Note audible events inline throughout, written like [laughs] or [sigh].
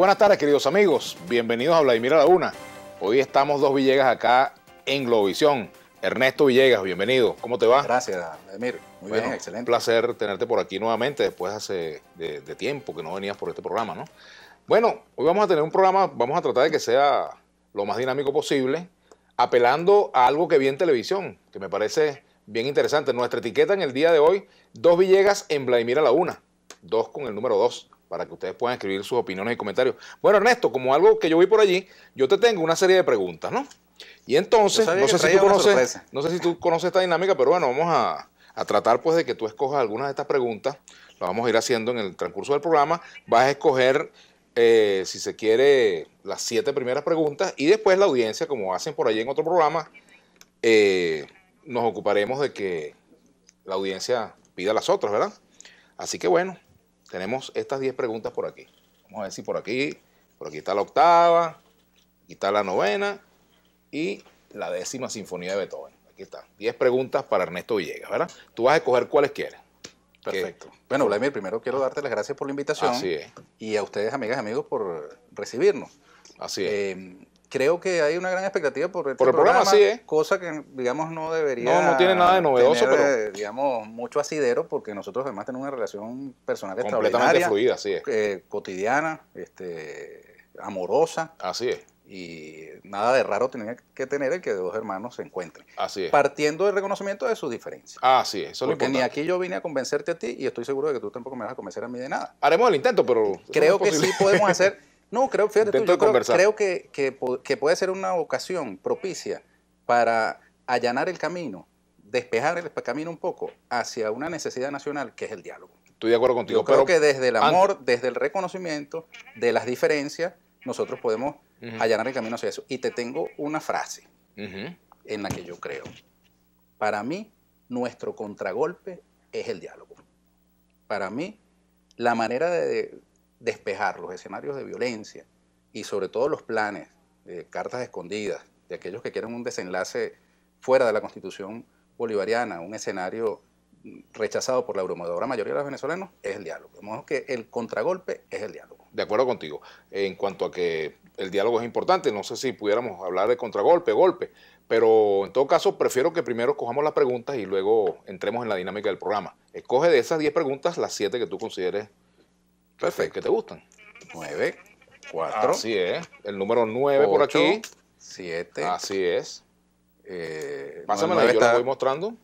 buenas tardes, queridos amigos. Bienvenidos a Vladimir a la Una. Hoy estamos dos Villegas acá en Globovisión. Ernesto Villegas, bienvenido. ¿Cómo te va? Gracias, Vladimir. Muy bien, excelente. Un placer tenerte por aquí nuevamente después hace de, tiempo que no venías por este programa, ¿no? Bueno, hoy vamos a tener un programa, vamos a tratar de que sea lo más dinámico posible, apelando a algo que vi en televisión, que me parece bien interesante. Nuestra etiqueta en el día de hoy, dos Villegas en Vladimir a la Una. Dos con el número 2, para que ustedes puedan escribir sus opiniones y comentarios. Bueno, Ernesto, como algo que yo vi por allí, yo te tengo una serie de preguntas, ¿no? Y entonces, no sé, si tú conoces, esta dinámica, pero bueno, vamos a, tratar pues de que tú escojas algunas de estas preguntas, Lo vamos a ir haciendo en el transcurso del programa, vas a escoger eh, si se quiere, las siete primeras preguntas y después la audiencia, como hacen por allí en otro programa, eh, nos ocuparemos de que la audiencia pida las otras, ¿verdad? Así que bueno, tenemos estas 10 preguntas por aquí. Vamos a ver si por aquí, por aquí está la octava, aquí está la novena y la décima sinfonía de Beethoven. Aquí está, 10 preguntas para Ernesto Villegas, ¿verdad? Tú vas a escoger cuáles quieres. Perfecto. Bueno, Vladimir, primero quiero darte las gracias por la invitación. Así es. Y a ustedes, amigas y amigos, por recibirnos. Así es. Eh, creo que hay una gran expectativa por este el programa, sí, ¿eh? cosa que digamos no debería no no tiene nada de novedoso tener, pero digamos mucho asidero porque nosotros además tenemos una relación personal completamente fluida así Eh, cotidiana este amorosa así es y nada de raro tiene que tener el que dos hermanos se encuentren. Así es. Partiendo del reconocimiento de su diferencias. Así ah, es, eso Porque ni aquí yo vine a convencerte a ti y estoy seguro de que tú tampoco me vas a convencer a mí de nada. Haremos el intento, pero... Creo que sí podemos hacer no, creo, fíjate creo, que, puede ser una ocasión propicia para allanar el camino, despejar el camino un poco hacia una necesidad nacional que es el diálogo. Estoy de acuerdo contigo. Yo creo que desde el amor, desde el reconocimiento de las diferencias, nosotros podemos allanar el camino hacia eso. Y te tengo una frase en la que yo creo. Para mí, nuestro contragolpe es el diálogo. Para mí, la manera de, despejar los escenarios de violencia y sobre todo los planes de cartas escondidas de aquellos que quieren un desenlace fuera de la constitución bolivariana, un escenario rechazado por la abrumadora mayoría de los venezolanos, es el diálogo. De que el contragolpe es el diálogo. De acuerdo contigo. En cuanto a que el diálogo es importante, no sé si pudiéramos hablar de contragolpe, golpe, pero en todo caso prefiero que primero cojamos las preguntas y luego entremos en la dinámica del programa. Escoge de esas 10 preguntas las 7 que tú consideres Perfecto. ¿Qué te gustan? 9, 4. Así es. El número 9 por aquí. 7. Así es. Eh, Pásamela, yo la voy mostrando.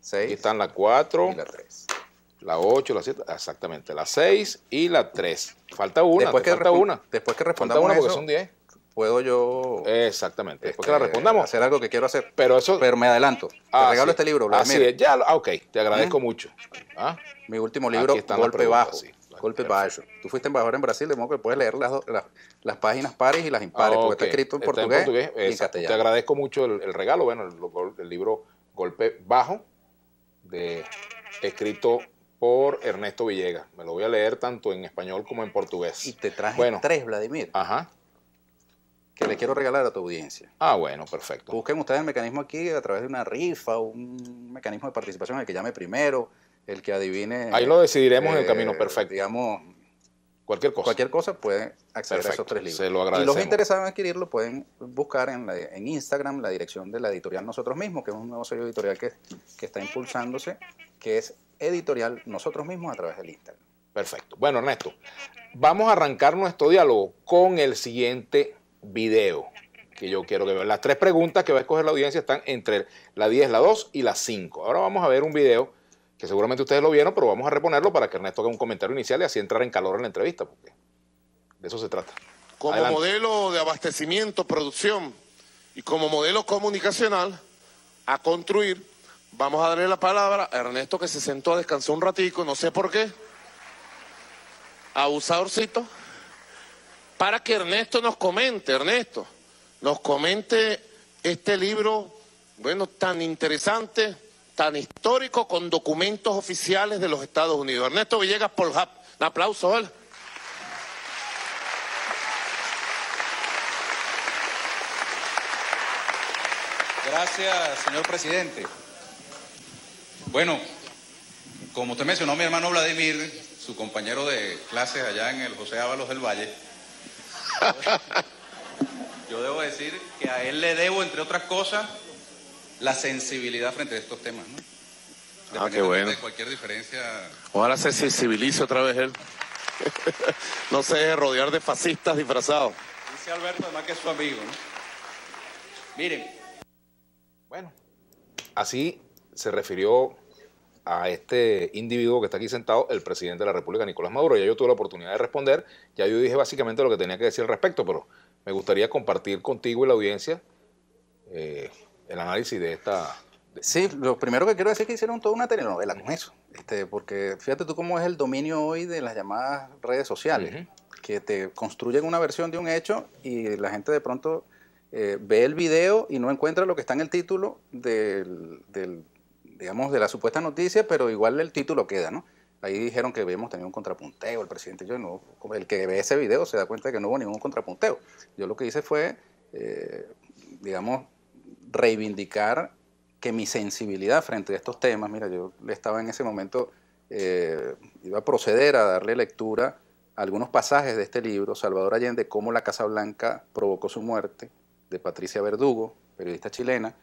6. Aquí están la 4. Y la 3. La 8, la 7, exactamente. La 6 y la 3. Falta una. Después que falta una. Después que respondamos falta una porque eso, son 10. Puedo yo. Exactamente. Después este, que la este, respondamos. Hacer algo que quiero hacer. Pero eso. Pero me adelanto. Ah, te regalo sí. este libro. Vladimir. Así es. Ya, ah, ok. Te agradezco ¿Mm? mucho. ¿Ah? Mi último libro, Golpe Bajo. Sí golpe bajo. Tú fuiste embajador en Brasil, de modo que puedes leer las, las, páginas pares y las impares, ah, porque está escrito en portugués, y castellano. Te agradezco mucho el, regalo, bueno, el, libro Golpe Bajo, de, escrito por Ernesto Villegas. Me lo voy a leer tanto en español como en portugués. Y te traje tres, Vladimir. Ajá que le quiero regalar a tu audiencia. Ah, bueno, perfecto. Busquen ustedes el mecanismo aquí a través de una rifa, un mecanismo de participación, en el que llame primero, el que adivine. Ahí lo decidiremos en el eh, camino perfecto. Digamos, cualquier cosa. Cualquier cosa puede acceder a esos tres libros. Se lo agradecemos. Y los interesados en adquirirlo pueden buscar en, en, Instagram la dirección de la editorial Nosotros Mismos, que es un nuevo sello editorial que, que está impulsándose, que es editorial Nosotros Mismos a través del Instagram. Perfecto. Bueno, Ernesto, vamos a arrancar nuestro diálogo con el siguiente video que yo quiero que vean. Las tres preguntas que va a escoger la audiencia están entre la 10, la 2 y la 5. Ahora vamos a ver un video que seguramente ustedes lo vieron, pero vamos a reponerlo para que Ernesto haga un comentario inicial y así entrar en calor en la entrevista, porque de eso se trata. Como modelo de abastecimiento, producción y como modelo comunicacional a construir, vamos a darle la palabra a Ernesto que se sentó, a descansar un ratico, no sé por qué, abusadorcito, para que Ernesto nos comente, Ernesto, nos comente este libro, bueno, tan interesante tan histórico con documentos oficiales de los Estados Unidos. Ernesto Villegas por Un aplauso, hola. Gracias, señor presidente. Bueno, como usted mencionó, mi hermano Vladimir, su compañero de clases allá en el José Ábalos del Valle, yo debo decir que a él le debo, entre otras cosas, la sensibilidad frente a estos temas. ¿no? Ah, qué bueno. De cualquier diferencia. Ojalá se sensibilice otra vez él. [laughs] no se deje rodear de fascistas disfrazados. Dice Alberto, además que es su amigo. ¿no? Miren. Bueno, así se refirió a este individuo que está aquí sentado, el presidente de la República, Nicolás Maduro. Ya yo tuve la oportunidad de responder, ya yo dije básicamente lo que tenía que decir al respecto, pero me gustaría compartir contigo y la audiencia eh, el análisis de esta... Sí, lo primero que quiero decir es que hicieron toda una telenovela con eso, este, porque fíjate tú cómo es el dominio hoy de las llamadas redes sociales, que te construyen una versión de un hecho y la gente de pronto eh, ve el video y no encuentra lo que está en el título del, digamos, de la supuesta noticia, pero igual el título queda, ¿no? Ahí dijeron que habíamos tenido un contrapunteo, el presidente y yo, no, el que ve ese video se da cuenta de que no hubo ningún contrapunteo. Yo lo que hice fue, eh, digamos, reivindicar que mi sensibilidad frente a estos temas, mira, yo estaba en ese momento, eh, iba a proceder a darle lectura a algunos pasajes de este libro, Salvador Allende, cómo la Casa Blanca provocó su muerte, de Patricia Verdugo, periodista chilena,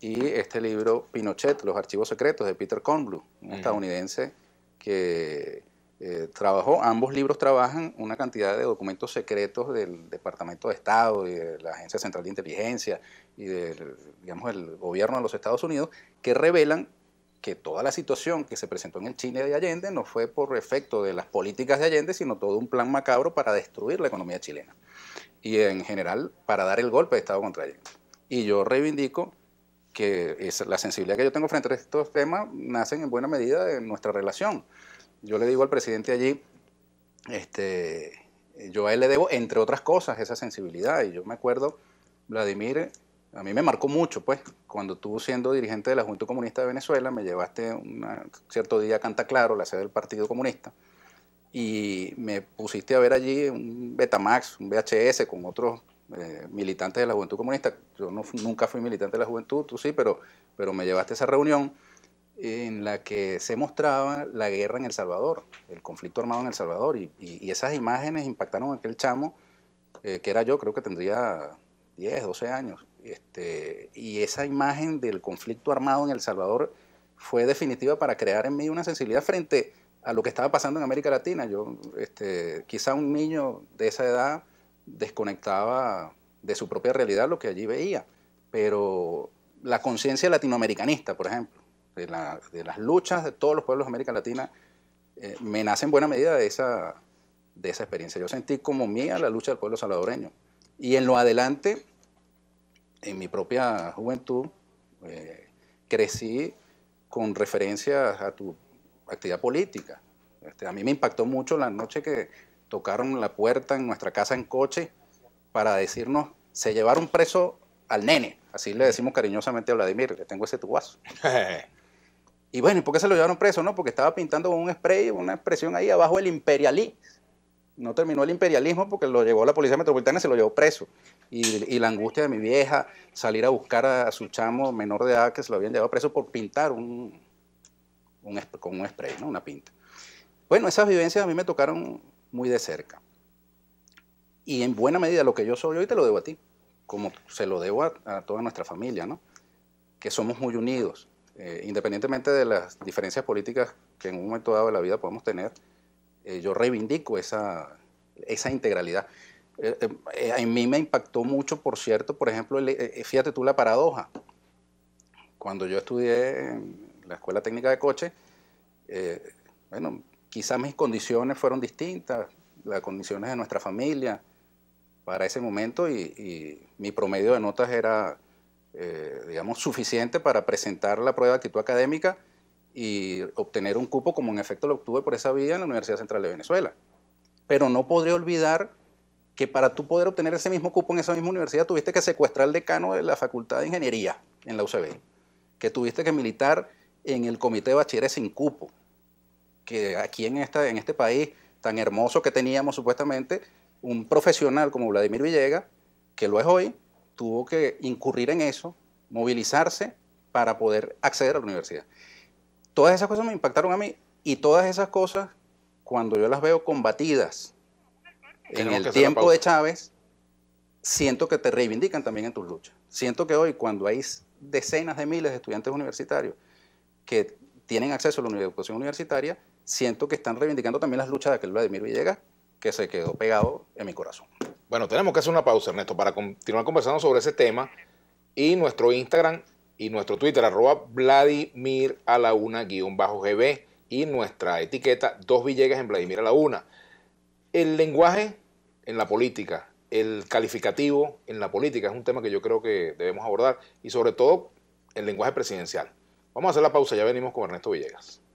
y este libro Pinochet, Los Archivos Secretos, de Peter Conblue, un estadounidense que eh, trabajó, ambos libros trabajan una cantidad de documentos secretos del Departamento de Estado y de la Agencia Central de Inteligencia y del, digamos, gobierno de los Estados Unidos que revelan que toda la situación que se presentó en el Chile de Allende no fue por efecto de las políticas de Allende, sino todo un plan macabro para destruir la economía chilena y en general para dar el golpe de Estado contra Allende. Y yo reivindico que es la sensibilidad que yo tengo frente a estos temas nacen en buena medida de nuestra relación. Yo le digo al presidente allí, este, yo a él le debo, entre otras cosas, esa sensibilidad. Y yo me acuerdo, Vladimir, a mí me marcó mucho, pues, cuando tú siendo dirigente de la Juventud Comunista de Venezuela, me llevaste un cierto día a Canta Claro, la sede del Partido Comunista, y me pusiste a ver allí un Betamax, un VHS con otros eh, militantes de la Juventud Comunista. Yo no, nunca fui militante de la Juventud, tú sí, pero, pero me llevaste a esa reunión en la que se mostraba la guerra en El Salvador, el conflicto armado en El Salvador, y, esas imágenes impactaron a aquel chamo, eh, que era yo, creo que tendría 10, 12 años, este, y esa imagen del conflicto armado en El Salvador fue definitiva para crear en mí una sensibilidad frente a lo que estaba pasando en América Latina. Yo, este, quizá un niño de esa edad desconectaba de su propia realidad lo que allí veía, pero la conciencia latinoamericanista, por ejemplo, de, las luchas de todos los pueblos de América Latina, eh, me nace en buena medida de esa, de esa experiencia. Yo sentí como mía la lucha del pueblo salvadoreño. Y en lo adelante, en mi propia juventud, eh, crecí con referencias a tu actividad política. Este, a mí me impactó mucho la noche que tocaron la puerta en nuestra casa en coche para decirnos, se llevaron preso al nene. Así le decimos cariñosamente a Vladimir, le tengo ese tubazo. [laughs] Y bueno, ¿y por qué se lo llevaron preso? No, porque estaba pintando con un spray, una expresión ahí abajo del imperialismo. No terminó el imperialismo porque lo llevó la policía metropolitana y se lo llevó preso. Y, la angustia de mi vieja, salir a buscar a, su chamo menor de edad que se lo habían llevado preso por pintar un, con un spray, ¿no? una pinta. Bueno, esas vivencias a mí me tocaron muy de cerca. Y en buena medida lo que yo soy hoy te lo debo a ti, como se lo debo a, toda nuestra familia, ¿no? que somos muy unidos eh, independientemente de las diferencias políticas que en un momento dado de la vida podemos tener, eh, yo reivindico esa, esa integralidad. Eh, eh, a mí me impactó mucho, por cierto, por ejemplo, fíjate tú la paradoja. Cuando yo estudié en la Escuela Técnica de Coche, bueno, quizás mis condiciones fueron distintas, las condiciones de nuestra familia para ese momento y, y mi promedio de notas era eh, digamos, suficiente para presentar la prueba de actitud académica y obtener un cupo como en efecto lo obtuve por esa vía en la Universidad Central de Venezuela. Pero no podré olvidar que para tú poder obtener ese mismo cupo en esa misma universidad tuviste que secuestrar al decano de la Facultad de Ingeniería en la UCB, que tuviste que militar en el Comité de Bachilleres sin cupo, que aquí en, esta, en este país tan hermoso que teníamos supuestamente, un profesional como Vladimir Villegas, que lo es hoy, tuvo que incurrir en eso, movilizarse para poder acceder a la universidad. Todas esas cosas me impactaron a mí y todas esas cosas, cuando yo las veo combatidas en el tiempo de Chávez, siento que te reivindican también en tus luchas. Siento que hoy, cuando hay decenas de miles de estudiantes universitarios que tienen acceso a la educación universitaria, siento que están reivindicando también las luchas de aquel Vladimir Villegas que se quedó pegado en mi corazón. Bueno, tenemos que hacer una pausa, Ernesto, para continuar conversando sobre ese tema y nuestro Instagram y nuestro Twitter, arroba Vladimir a la una GB y nuestra etiqueta Dos Villegas en Vladimir a la una. El lenguaje en la política, el calificativo en la política es un tema que yo creo que debemos abordar y sobre todo el lenguaje presidencial. Vamos a hacer la pausa, ya venimos con Ernesto Villegas.